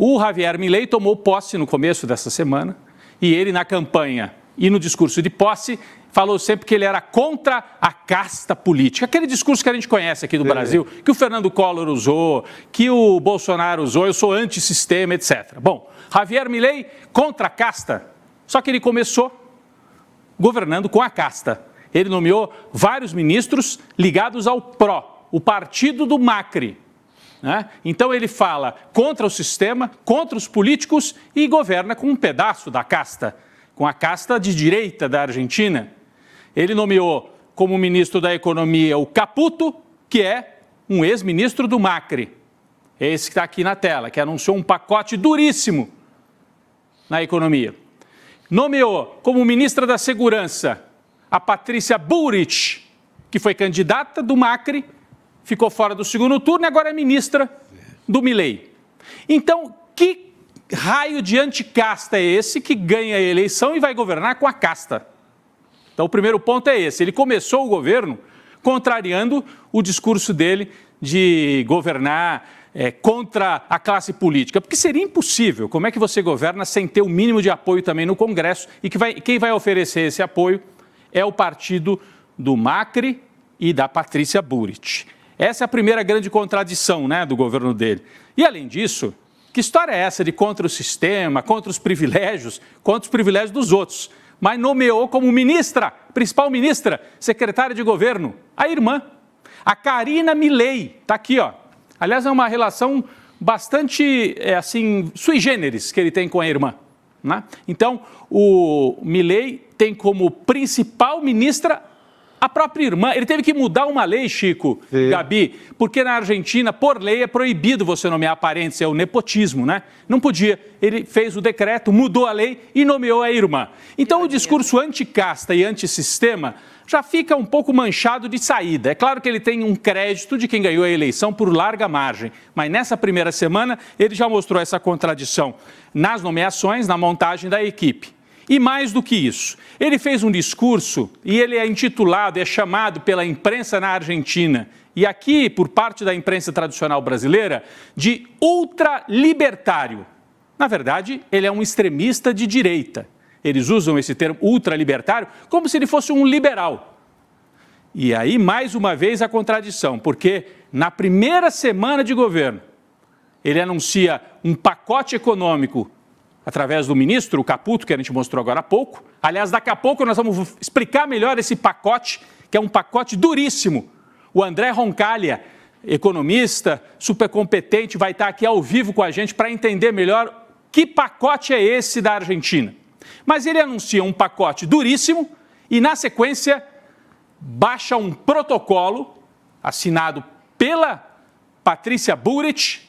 O Javier Milei tomou posse no começo dessa semana e ele, na campanha e no discurso de posse, falou sempre que ele era contra a casta política. Aquele discurso que a gente conhece aqui do é. Brasil, que o Fernando Collor usou, que o Bolsonaro usou, eu sou antissistema, etc. Bom, Javier Milei contra a casta, só que ele começou governando com a casta. Ele nomeou vários ministros ligados ao PRO, o partido do Macri, né? Então ele fala contra o sistema, contra os políticos e governa com um pedaço da casta, com a casta de direita da Argentina. Ele nomeou como ministro da Economia o Caputo, que é um ex-ministro do Macri, é esse que está aqui na tela, que anunciou um pacote duríssimo na economia. Nomeou como ministra da Segurança a Patrícia Bullrich, que foi candidata do Macri ficou fora do segundo turno e agora é ministra do Milei. Então, que raio de anticasta é esse que ganha a eleição e vai governar com a casta? Então, o primeiro ponto é esse. Ele começou o governo contrariando o discurso dele de governar é, contra a classe política, porque seria impossível. Como é que você governa sem ter o mínimo de apoio também no Congresso? E que vai, quem vai oferecer esse apoio é o partido do Macri e da Patrícia Burit. Essa é a primeira grande contradição né, do governo dele. E, além disso, que história é essa de contra o sistema, contra os privilégios, contra os privilégios dos outros? Mas nomeou como ministra, principal ministra, secretária de governo, a irmã, a Karina Milei. Está aqui, ó. Aliás, é uma relação bastante, é, assim, sui generis que ele tem com a irmã. Né? Então, o Milei tem como principal ministra a própria irmã. Ele teve que mudar uma lei, Chico, Sim. Gabi, porque na Argentina, por lei, é proibido você nomear parentes, é o nepotismo, né? Não podia. Ele fez o decreto, mudou a lei e nomeou a irmã. Então, o discurso anticasta e antissistema já fica um pouco manchado de saída. É claro que ele tem um crédito de quem ganhou a eleição por larga margem, mas nessa primeira semana ele já mostrou essa contradição nas nomeações, na montagem da equipe. E mais do que isso, ele fez um discurso e ele é intitulado, é chamado pela imprensa na Argentina e aqui por parte da imprensa tradicional brasileira de ultralibertário. Na verdade, ele é um extremista de direita. Eles usam esse termo ultralibertário como se ele fosse um liberal. E aí, mais uma vez, a contradição, porque na primeira semana de governo, ele anuncia um pacote econômico através do ministro Caputo, que a gente mostrou agora há pouco. Aliás, daqui a pouco nós vamos explicar melhor esse pacote, que é um pacote duríssimo. O André Roncalha, economista super competente, vai estar aqui ao vivo com a gente para entender melhor que pacote é esse da Argentina. Mas ele anuncia um pacote duríssimo e, na sequência, baixa um protocolo assinado pela Patrícia Burich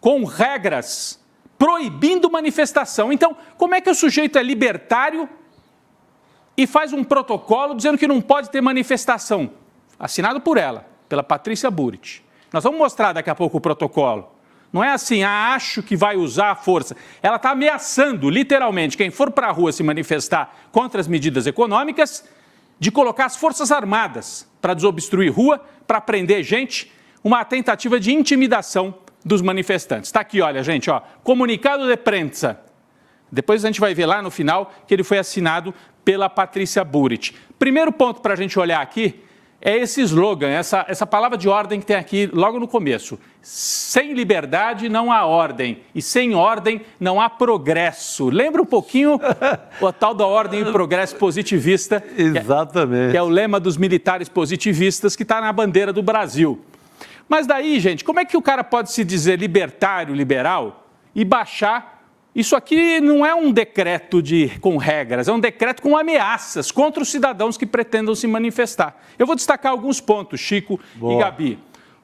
com regras proibindo manifestação. Então, como é que o sujeito é libertário e faz um protocolo dizendo que não pode ter manifestação? Assinado por ela, pela Patrícia Burit. Nós vamos mostrar daqui a pouco o protocolo. Não é assim, ah, acho que vai usar a força. Ela está ameaçando, literalmente, quem for para a rua se manifestar contra as medidas econômicas, de colocar as Forças Armadas para desobstruir rua, para prender gente, uma tentativa de intimidação dos manifestantes. Está aqui, olha, gente, ó, comunicado de prensa. Depois a gente vai ver lá no final que ele foi assinado pela Patrícia Burit. Primeiro ponto para a gente olhar aqui é esse slogan, essa, essa palavra de ordem que tem aqui logo no começo. Sem liberdade não há ordem, e sem ordem não há progresso. Lembra um pouquinho o tal da ordem e progresso positivista? Exatamente. Que é, que é o lema dos militares positivistas que está na bandeira do Brasil. Mas daí, gente, como é que o cara pode se dizer libertário, liberal e baixar? Isso aqui não é um decreto de, com regras, é um decreto com ameaças contra os cidadãos que pretendam se manifestar. Eu vou destacar alguns pontos, Chico Boa. e Gabi.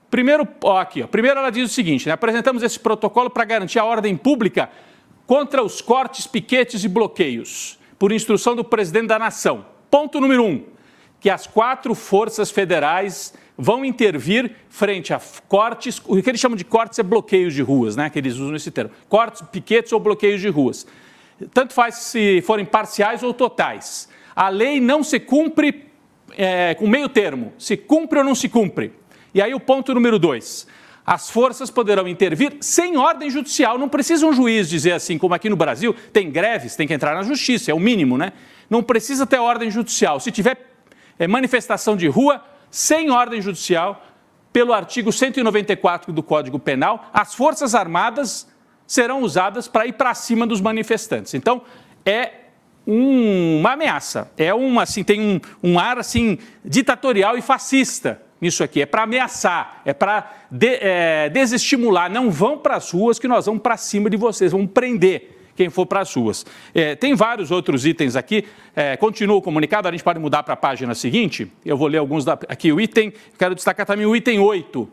Primeiro, ó, aqui, ó, primeiro ela diz o seguinte: né, apresentamos esse protocolo para garantir a ordem pública contra os cortes, piquetes e bloqueios, por instrução do presidente da nação. Ponto número um que as quatro forças federais vão intervir frente a cortes, o que eles chamam de cortes é bloqueios de ruas, né? Que eles usam esse termo. Cortes, piquetes ou bloqueios de ruas. Tanto faz se forem parciais ou totais. A lei não se cumpre é, com meio termo, se cumpre ou não se cumpre. E aí o ponto número dois. As forças poderão intervir sem ordem judicial. Não precisa um juiz dizer assim, como aqui no Brasil, tem greves, tem que entrar na justiça, é o mínimo, né? Não precisa ter ordem judicial. Se tiver é, manifestação de rua sem ordem judicial, pelo artigo 194 do Código Penal, as Forças Armadas serão usadas para ir para cima dos manifestantes. Então, é um, uma ameaça, é um, assim, tem um, um ar assim ditatorial e fascista nisso aqui. É para ameaçar, é para de, é, desestimular. Não vão para as ruas que nós vamos para cima de vocês, vamos prender quem for para as ruas. É, tem vários outros itens aqui. É, continua o comunicado, a gente pode mudar para a página seguinte. Eu vou ler alguns da, aqui. O item, quero destacar também o item 8.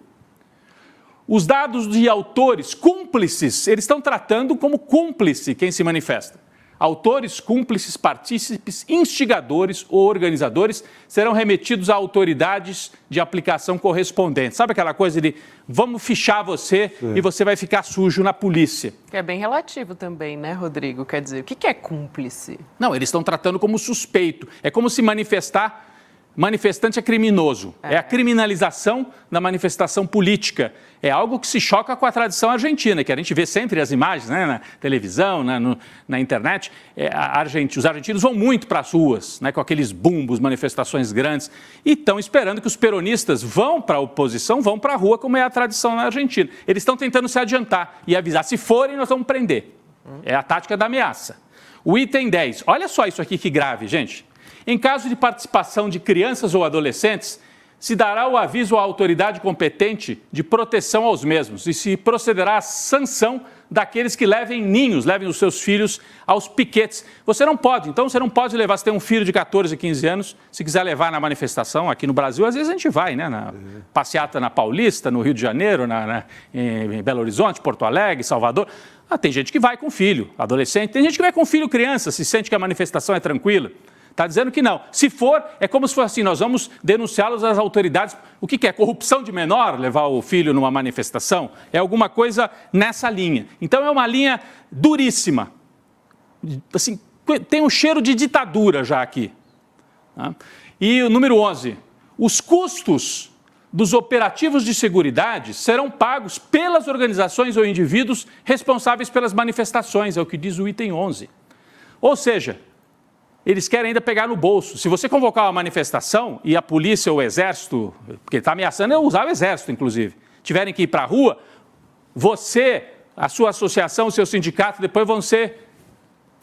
Os dados de autores cúmplices, eles estão tratando como cúmplice quem se manifesta. Autores, cúmplices, partícipes, instigadores ou organizadores serão remetidos a autoridades de aplicação correspondente. Sabe aquela coisa de vamos fichar você Sim. É. e você vai ficar sujo na polícia? é bem relativo também, né, Rodrigo? Quer dizer, o que é cúmplice? Não, eles estão tratando como suspeito. É como se manifestar manifestante é criminoso. É. é. a criminalização da manifestação política. É algo que se choca com a tradição argentina, que a gente vê sempre as imagens né, na televisão, na, né, no, na internet. É, os argentinos vão muito para as ruas, né, com aqueles bumbos, manifestações grandes, e estão esperando que os peronistas vão para a oposição, vão para a rua, como é a tradição na Argentina. Eles estão tentando se adiantar e avisar: se forem, nós vamos prender. Hum. É a tática da ameaça. O item 10. Olha só isso aqui que grave, gente. Em caso de participação de crianças ou adolescentes, se dará o aviso à autoridade competente de proteção aos mesmos e se procederá à sanção daqueles que levem ninhos, levem os seus filhos aos piquetes. Você não pode, então você não pode levar, se tem um filho de 14, 15 anos, se quiser levar na manifestação aqui no Brasil, às vezes a gente vai, né? Na passeata na Paulista, no Rio de Janeiro, na, na em Belo Horizonte, Porto Alegre, Salvador. Ah, tem gente que vai com filho, adolescente, tem gente que vai com filho criança, se sente que a manifestação é tranquila. Está dizendo que não. Se for, é como se fosse assim: nós vamos denunciá-los às autoridades. O que, que é? Corrupção de menor? Levar o filho numa manifestação? É alguma coisa nessa linha. Então é uma linha duríssima. Assim, tem um cheiro de ditadura já aqui. Tá? E o número 11: os custos dos operativos de segurança serão pagos pelas organizações ou indivíduos responsáveis pelas manifestações, é o que diz o item 11. Ou seja, eles querem ainda pegar no bolso. Se você convocar uma manifestação e a polícia ou o exército, porque está ameaçando eu usar o exército, inclusive, tiverem que ir para a rua, você, a sua associação, o seu sindicato, depois vão ser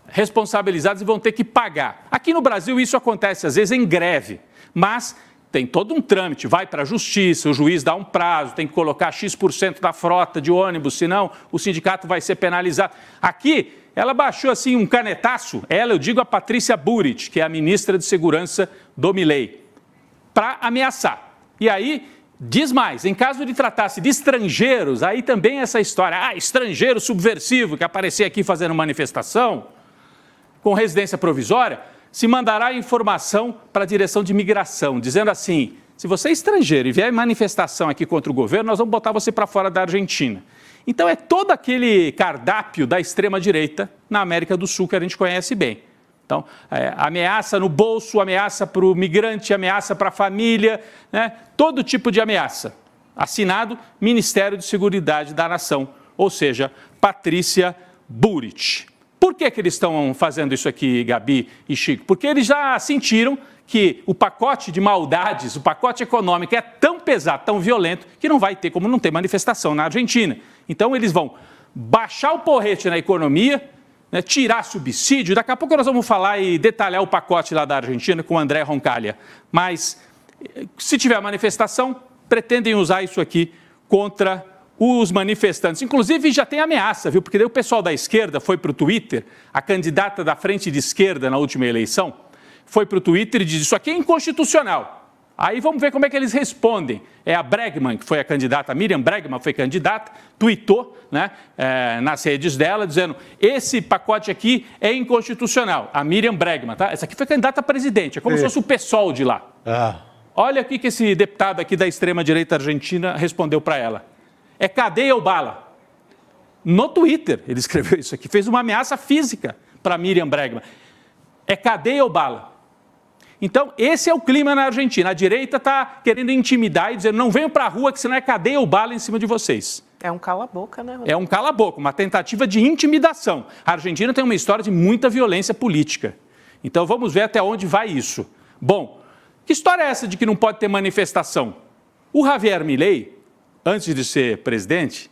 responsabilizados e vão ter que pagar. Aqui no Brasil isso acontece às vezes em greve, mas tem todo um trâmite, vai para a justiça, o juiz dá um prazo, tem que colocar X% da frota de ônibus, senão o sindicato vai ser penalizado. Aqui ela baixou assim um canetaço, ela, eu digo a Patrícia Burit, que é a ministra de Segurança do Milei, para ameaçar. E aí, diz mais, em caso de tratar-se de estrangeiros, aí também essa história, ah, estrangeiro subversivo que aparecer aqui fazendo manifestação com residência provisória, se mandará informação para a direção de migração, dizendo assim: se você é estrangeiro e vier manifestação aqui contra o governo, nós vamos botar você para fora da Argentina. Então é todo aquele cardápio da extrema-direita na América do Sul que a gente conhece bem. Então, é, ameaça no bolso, ameaça para o migrante, ameaça para a família, né? todo tipo de ameaça. Assinado Ministério de Seguridade da Nação, ou seja, Patrícia Burich. Por que, que eles estão fazendo isso aqui, Gabi e Chico? Porque eles já sentiram que o pacote de maldades, o pacote econômico é tão pesado, tão violento, que não vai ter como não ter manifestação na Argentina. Então eles vão baixar o porrete na economia, né, tirar subsídio. Daqui a pouco nós vamos falar e detalhar o pacote lá da Argentina com o André Roncalha. Mas eh, se tiver manifestação, pretendem usar isso aqui contra os manifestantes. Inclusive, já tem ameaça, viu? Porque o pessoal da esquerda foi para o Twitter, a candidata da frente de esquerda na última eleição foi para o Twitter e disse: Isso aqui é inconstitucional. Aí vamos ver como é que eles respondem. É a Bregman, que foi a candidata, a Miriam Bregman foi candidata, tweetou né, é, nas redes dela, dizendo: esse pacote aqui é inconstitucional. A Miriam Bregman, tá? Essa aqui foi candidata a presidente, é como se fosse o PSOL de lá. Ah. Olha o que esse deputado aqui da extrema-direita argentina respondeu para ela: é cadeia ou bala? No Twitter, ele escreveu isso aqui, fez uma ameaça física para Miriam Bregman. É cadeia ou bala? Então, esse é o clima na Argentina. A direita está querendo intimidar e dizer: não venham para a rua, que senão é cadeia ou bala em cima de vocês. É um cala-boca, né? Rodrigo? É um cala-boca, uma tentativa de intimidação. A Argentina tem uma história de muita violência política. Então vamos ver até onde vai isso. Bom, que história é essa de que não pode ter manifestação? O Javier Milei, antes de ser presidente,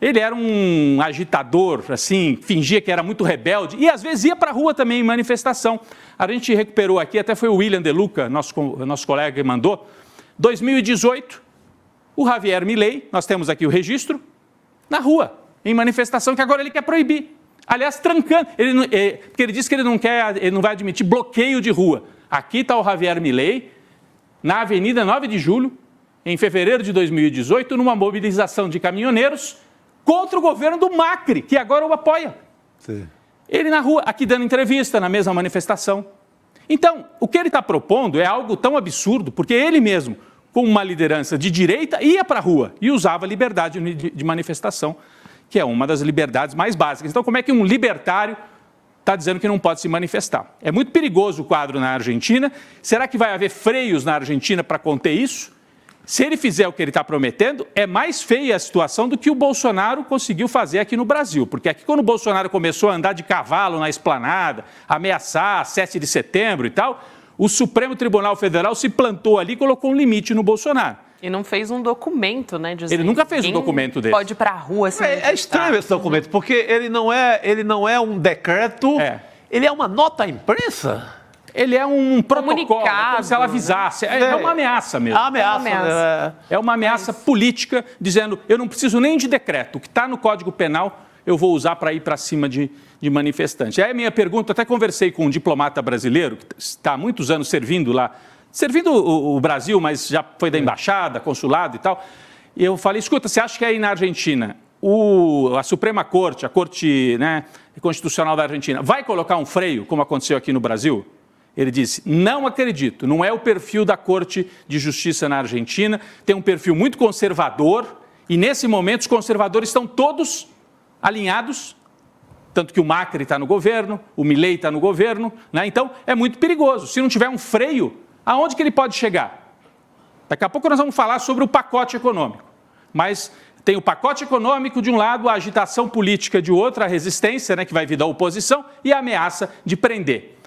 ele era um agitador, assim, fingia que era muito rebelde e às vezes ia para a rua também em manifestação. A gente recuperou aqui, até foi o William De Luca, nosso, nosso colega que mandou. 2018, o Javier Milei, nós temos aqui o registro, na rua, em manifestação que agora ele quer proibir. Aliás, trancando, ele, é, porque ele disse que ele não quer, ele não vai admitir bloqueio de rua. Aqui está o Javier Milei, na Avenida 9 de Julho, em fevereiro de 2018, numa mobilização de caminhoneiros contra o governo do Macri, que agora o apoia. Sim. Ele na rua, aqui dando entrevista, na mesma manifestação. Então, o que ele está propondo é algo tão absurdo, porque ele mesmo, com uma liderança de direita, ia para a rua e usava liberdade de manifestação, que é uma das liberdades mais básicas. Então, como é que um libertário está dizendo que não pode se manifestar? É muito perigoso o quadro na Argentina. Será que vai haver freios na Argentina para conter isso? Se ele fizer o que ele está prometendo, é mais feia a situação do que o Bolsonaro conseguiu fazer aqui no Brasil. Porque aqui, quando o Bolsonaro começou a andar de cavalo na esplanada, ameaçar 7 de setembro e tal, o Supremo Tribunal Federal se plantou ali e colocou um limite no Bolsonaro. E não fez um documento, né? ele nunca fez um documento dele. Pode ir para a rua assim. é, é estranho esse documento, porque ele não é, ele não é um decreto, é. ele é uma nota à imprensa. Ele é um protocolo, é como se ela avisasse. Né? É, uma ameaça mesmo. É uma ameaça. É uma ameaça, é. é uma ameaça política dizendo: eu não preciso nem de decreto. O que está no Código Penal eu vou usar para ir para cima de, de manifestante. É a minha pergunta. Até conversei com um diplomata brasileiro que está há muitos anos servindo lá, servindo o, o Brasil, mas já foi da embaixada, consulado e tal. E eu falei: escuta, você acha que é aí na Argentina o, a Suprema Corte, a Corte né, Constitucional da Argentina, vai colocar um freio, como aconteceu aqui no Brasil? Ele disse: Não acredito, não é o perfil da Corte de Justiça na Argentina, tem um perfil muito conservador e, nesse momento, os conservadores estão todos alinhados. Tanto que o Macri está no governo, o Milei está no governo, né? então é muito perigoso. Se não tiver um freio, aonde que ele pode chegar? Daqui a pouco nós vamos falar sobre o pacote econômico. Mas tem o pacote econômico de um lado, a agitação política de outro, a resistência, né, que vai vir da oposição, e a ameaça de prender.